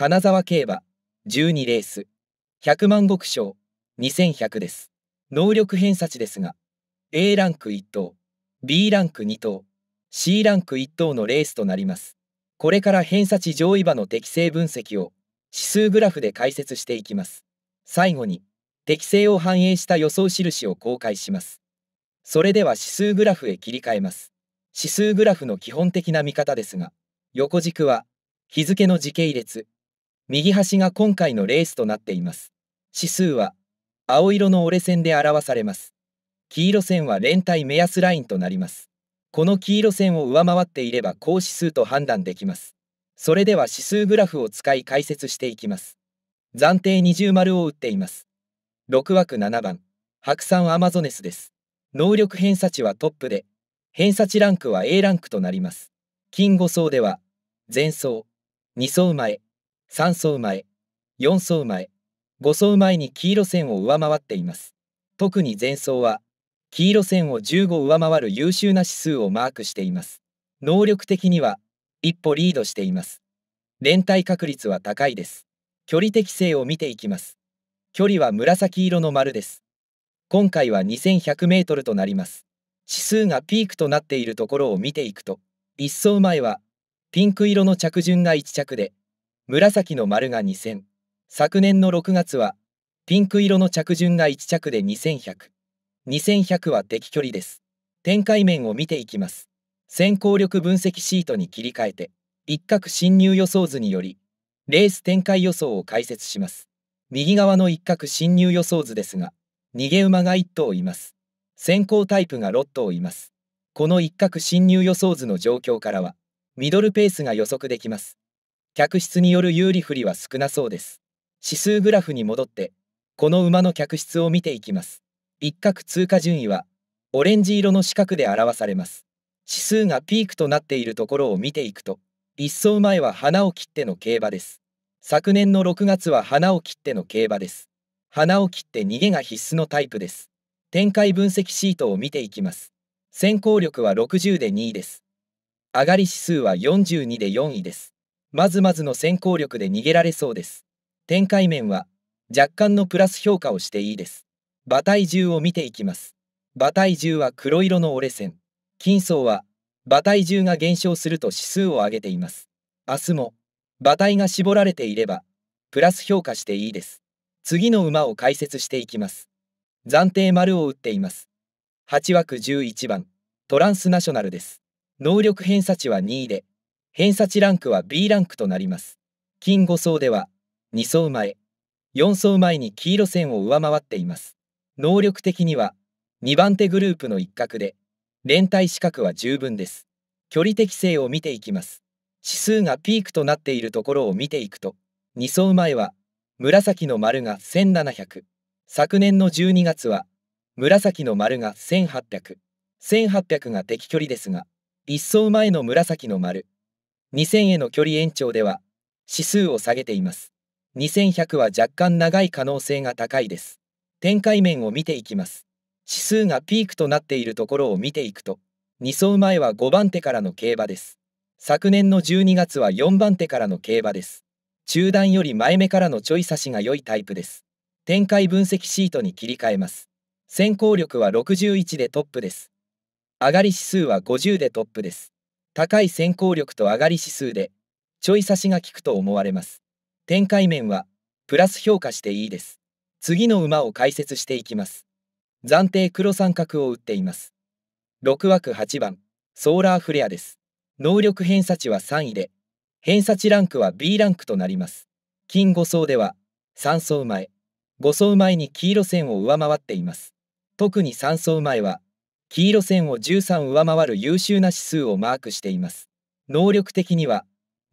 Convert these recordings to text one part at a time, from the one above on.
金沢競馬12レース100万石賞2100です能力偏差値ですが A ランク1等 B ランク2等 C ランク1等のレースとなりますこれから偏差値上位馬の適正分析を指数グラフで解説していきます最後に適性を反映した予想印を公開しますそれでは指数グラフへ切り替えます指数グラフの基本的な見方ですが横軸は日付の時系列右端が今回のレースとなっています。指数は青色の折れ線で表されます。黄色線は連帯目安ラインとなります。この黄色線を上回っていれば高指数と判断できます。それでは指数グラフを使い解説していきます。暫定二重丸を打っています。6枠7番、白山アマゾネスです。能力偏差値はトップで、偏差値ランクは A ランクとなります。金5層では、前層、2層前、3層前、4層前、5層前に黄色線を上回っています。特に前走は、黄色線を15上回る優秀な指数をマークしています。能力的には、一歩リードしています。連帯確率は高いです。距離適性を見ていきます。距離は紫色の丸です。今回は2100メートルとなります。指数がピークとなっているところを見ていくと、1走前はピンク色の着順が1着で、紫の丸が2000。昨年の6月は、ピンク色の着順が1着で2100。2100は適距離です。展開面を見ていきます。先行力分析シートに切り替えて、一角侵入予想図により、レース展開予想を解説します。右側の一角侵入予想図ですが、逃げ馬が1頭います。先行タイプが6頭います。この一角侵入予想図の状況からは、ミドルペースが予測できます。客室による有利不利は少なそうです。指数グラフに戻って、この馬の客室を見ていきます。一角通過順位は、オレンジ色の四角で表されます。指数がピークとなっているところを見ていくと、一走前は花を切っての競馬です。昨年の6月は花を切っての競馬です。花を切って逃げが必須のタイプです。展開分析シートを見ていきます。先行力は60で2位です。上がり指数は42で4位です。まずまずの先行力で逃げられそうです。展開面は若干のプラス評価をしていいです。馬体重を見ていきます。馬体重は黒色の折れ線。金層は馬体重が減少すると指数を上げています。明日も馬体が絞られていればプラス評価していいです。次の馬を解説していきます。暫定丸を打っています。8枠11番トランスナショナルです。能力偏差値は2位で偏差値ランクは B ランクとなります。金5層では2層前、4層前に黄色線を上回っています。能力的には2番手グループの一角で、連帯資格は十分です。距離適性を見ていきます。指数がピークとなっているところを見ていくと、2層前は紫の丸が1700、昨年の12月は紫の丸が1800、1800が適距離ですが、1層前の紫の丸、2000への距離延長では指数を下げています。2100は若干長い可能性が高いです。展開面を見ていきます。指数がピークとなっているところを見ていくと、2走前は5番手からの競馬です。昨年の12月は4番手からの競馬です。中段より前目からのちょい差しが良いタイプです。展開分析シートに切り替えます。先行力は61でトップです。上がり指数は50でトップです。高い先行力と上がり指数で、ちょい差しが効くと思われます。展開面は、プラス評価していいです。次の馬を解説していきます。暫定黒三角を打っています。6枠8番、ソーラーフレアです。能力偏差値は3位で、偏差値ランクは B ランクとなります。金5層では、3層前、5層前に黄色線を上回っています。特に3層前は、黄色線を13上回る優秀な指数をマークしています能力的には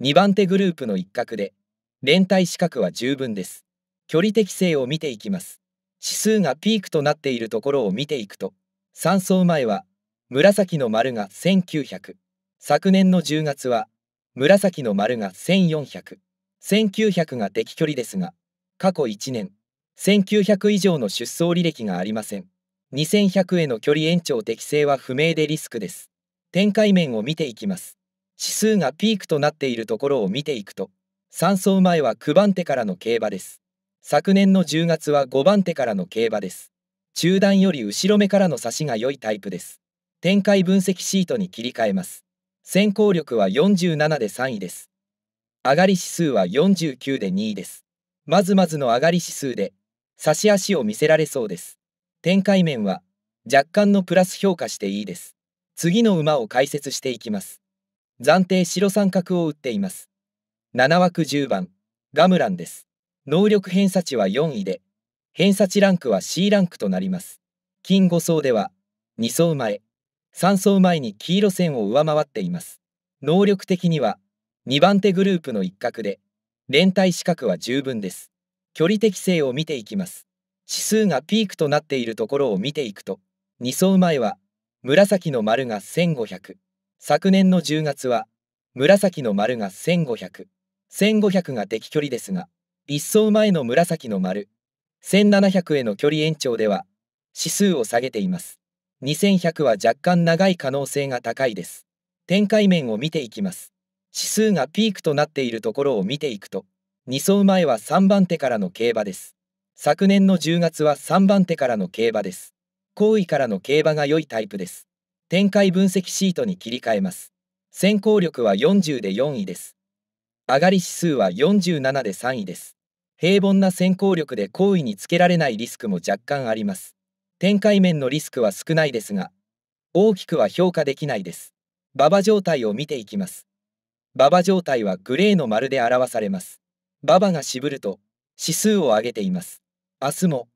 2番手グループの一角で連帯資格は十分です距離適性を見ていきます指数がピークとなっているところを見ていくと3走前は紫の丸が1900昨年の10月は紫の丸が1400 1900が適距離ですが過去1年1900以上の出走履歴がありません2100への距離延長適正は不明でリスクです。展開面を見ていきます。指数がピークとなっているところを見ていくと、3走前は9番手からの競馬です。昨年の10月は5番手からの競馬です。中段より後ろ目からの差しが良いタイプです。展開分析シートに切り替えます。先行力は47で3位です。上がり指数は49で2位です。まずまずの上がり指数で、差し足を見せられそうです。展開面は若干のプラス評価していいです。次の馬を解説していきます。暫定白三角を打っています。7枠10番、ガムランです。能力偏差値は4位で、偏差値ランクは C ランクとなります。金5層では、2層前、3層前に黄色線を上回っています。能力的には、2番手グループの一角で、連帯資格は十分です。距離適性を見ていきます。指数がピークとなっているところを見ていくと2走前は紫の丸が1500昨年の10月は紫の丸が1500 1500が敵距離ですが1走前の紫の丸1700への距離延長では指数を下げています2100は若干長い可能性が高いです展開面を見ていきます指数がピークとなっているところを見ていくと2走前は3番手からの競馬です昨年の10月は3番手からの競馬です。後位からの競馬が良いタイプです。展開分析シートに切り替えます。先行力は40で4位です。上がり指数は47で3位です。平凡な先行力で後位につけられないリスクも若干あります。展開面のリスクは少ないですが、大きくは評価できないです。馬場状態を見ていきます。馬場状態はグレーの丸で表されます。馬場が渋ると指数を上げています。明日も、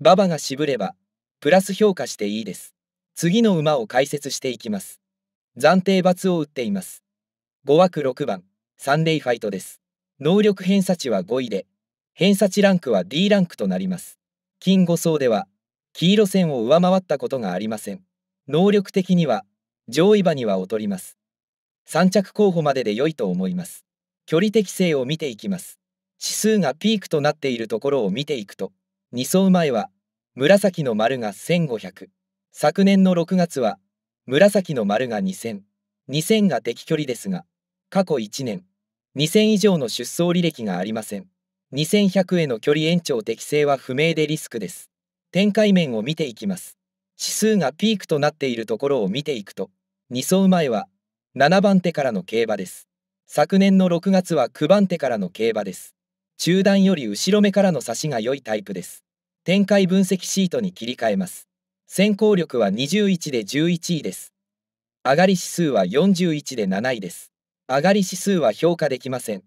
馬場が渋れば、プラス評価していいです。次の馬を解説していきます。暫定罰を打っています。5枠6番、サンデイファイトです。能力偏差値は5位で、偏差値ランクは D ランクとなります。金5層では、黄色線を上回ったことがありません。能力的には、上位馬には劣ります。3着候補までで良いと思います。距離適性を見ていきます。指数がピークとなっているところを見ていくと、2走前は紫の丸が1500昨年の6月は紫の丸が20002000が適距離ですが過去1年2000以上の出走履歴がありません2100への距離延長適正は不明でリスクです展開面を見ていきます指数がピークとなっているところを見ていくと2走前は7番手からの競馬です昨年の6月は9番手からの競馬です中段より後ろ目からの差しが良いタイプです。展開分析シートに切り替えます。先行力は21で11位です。上がり指数は41で7位です。上がり指数は評価できません。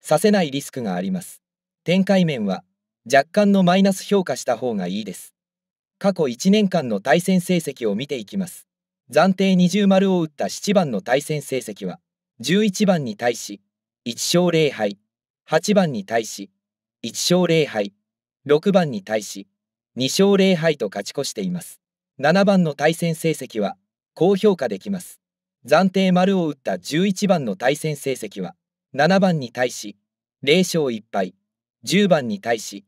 させないリスクがあります。展開面は若干のマイナス評価した方がいいです。過去1年間の対戦成績を見ていきます。暫定20丸を打った7番の対戦成績は11番に対し1勝0敗。8番に対し1勝0敗6番に対し2勝0敗と勝ち越しています7番の対戦成績は高評価できます暫定丸を打った11番の対戦成績は7番に対し0勝1敗10番に対し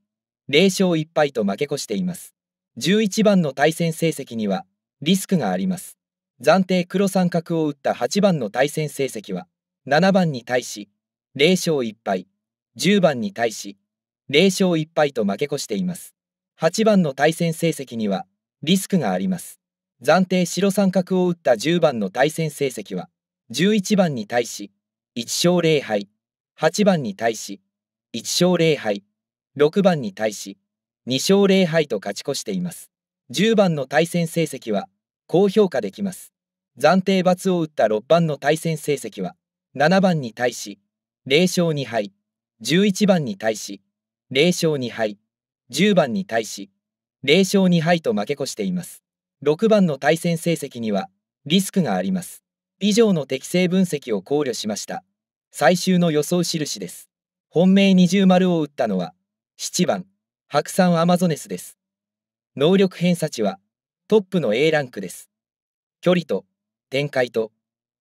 0勝1敗と負け越しています11番の対戦成績にはリスクがあります暫定黒三角を打った8番の対戦成績は7番に対し0勝1敗10番に対し0勝1敗と負け越しています8番の対戦成績にはリスクがあります暫定白三角を打った10番の対戦成績は11番に対し1勝0敗8番に対し1勝0敗6番に対し2勝0敗と勝ち越しています10番の対戦成績は高評価できます暫定罰を打った6番の対戦成績は7番に対し0勝2敗11番に対し0勝2敗10番に対し0勝2敗と負け越しています6番の対戦成績にはリスクがあります以上の適正分析を考慮しました最終の予想印です本命二重丸を打ったのは7番白山アマゾネスです能力偏差値はトップの A ランクです距離と展開と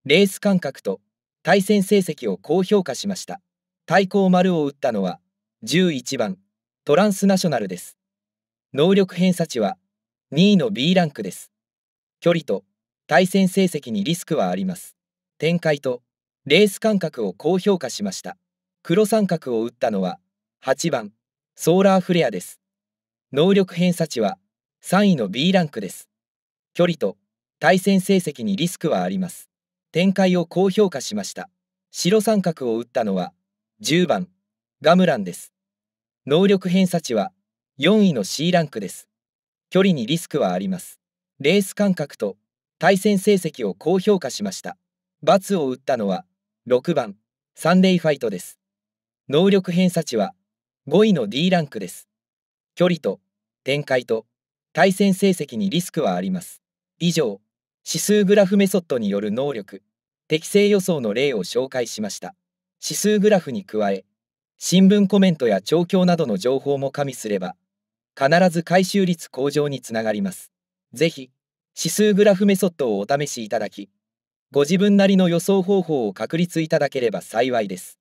レース感覚と対戦成績を高評価しました対抗丸を打ったのは11番トランスナショナルです。能力偏差値は2位の B ランクです。距離と対戦成績にリスクはあります。展開とレース間隔を高評価しました。黒三角を打ったのは8番ソーラーフレアです。能力偏差値は3位の B ランクです。距離と対戦成績にリスクはあります。展開を高評価しました。白三角を打ったのは10番、ガムランです。能力偏差値は4位の C ランクです。距離にリスクはあります。レース間隔と対戦成績を高評価しました。罰を打ったのは6番、サンデーファイトです。能力偏差値は5位の D ランクです。距離と展開と対戦成績にリスクはあります。以上、指数グラフメソッドによる能力、適正予想の例を紹介しました。指数グラフに加え、新聞コメントや調教などの情報も加味すれば、必ず回収率向上につながります。是非指数グラフメソッドをお試しいただき、ご自分なりの予想方法を確立いただければ幸いです。